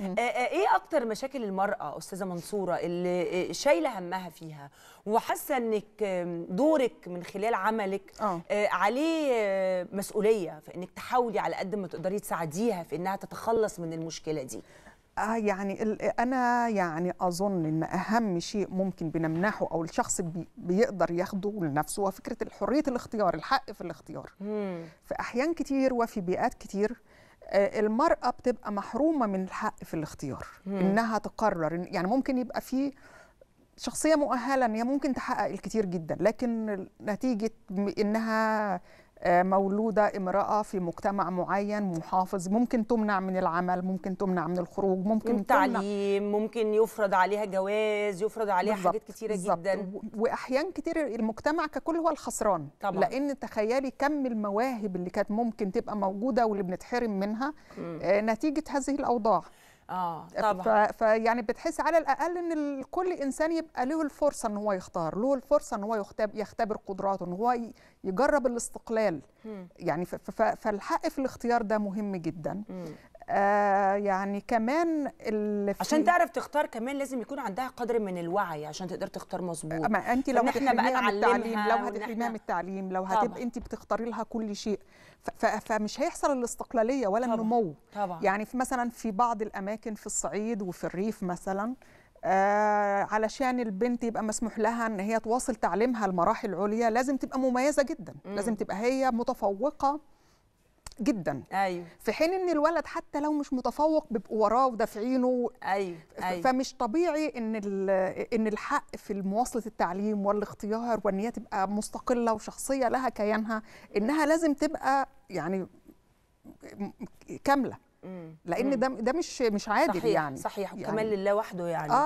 آه، آه، ايه اكتر مشاكل المراه استاذه منصوره اللي آه، شايله همها فيها وحاسه انك دورك من خلال عملك أوه. عليه مسؤوليه فانك تحاولي على قد ما تقدري تساعديها في انها تتخلص من المشكله دي آه يعني انا يعني اظن ان اهم شيء ممكن بنمنحه او الشخص بي بيقدر ياخده لنفسه هو فكره الحريه الاختيار الحق في الاختيار مم. في احيان كتير وفي بيئات كتير آه، المرأة بتبقى محرومة من الحق في الاختيار مم. إنها تقرر يعني ممكن يبقى في شخصية مؤهلة إن هي ممكن تحقق الكتير جدا لكن نتيجة إنها آه، مولودة امرأة في مجتمع معين محافظ ممكن تمنع من العمل ممكن تمنع من الخروج ممكن من تعليم ممكن يفرض عليها جواز يفرض عليها بالزبط. حاجات كتيرة بالزبط. جدا وأحيان كتير المجتمع ككل هو الخسران طبعا. لأن تخيلي كم المواهب اللي كانت ممكن تبقى موجودة واللي بنتحرم منها م. آه، نتيجة هذه الأوضاع اه طبعا فيعني بتحس على الاقل ان كل انسان يبقى له الفرصه ان هو يختار له الفرصه ان هو يختبر قدراته ان هو يجرب الاستقلال م. يعني فالحق في الاختيار ده مهم جدا م. آه، يعني كمان اللي عشان تعرف تختار كمان لازم يكون عندها قدر من الوعي عشان تقدر تختار مظبوط ما انت لو هتحرميها من التعليم لو هتحرميها من التعليم لو هتبقى انت بتختاري لها كل شيء فمش هيحصل الاستقلاليه ولا طبعًا. النمو طبعًا. يعني في مثلا في بعض الاماكن في الصعيد وفي الريف مثلا آه علشان البنت يبقى مسموح لها ان هي تواصل تعليمها المراحل العليا لازم تبقى مميزه جدا م. لازم تبقى هي متفوقه جدا ايوه في حين ان الولد حتى لو مش متفوق بيبقوا وراه ودافعينه ايوه ايوه فمش طبيعي ان ان الحق في مواصله التعليم والاختيار وان هي تبقى مستقله وشخصيه لها كيانها انها لازم تبقى يعني كامله لان ده ده مش مش عادل صحيح يعني صحيح وكمان يعني لله وحده يعني آه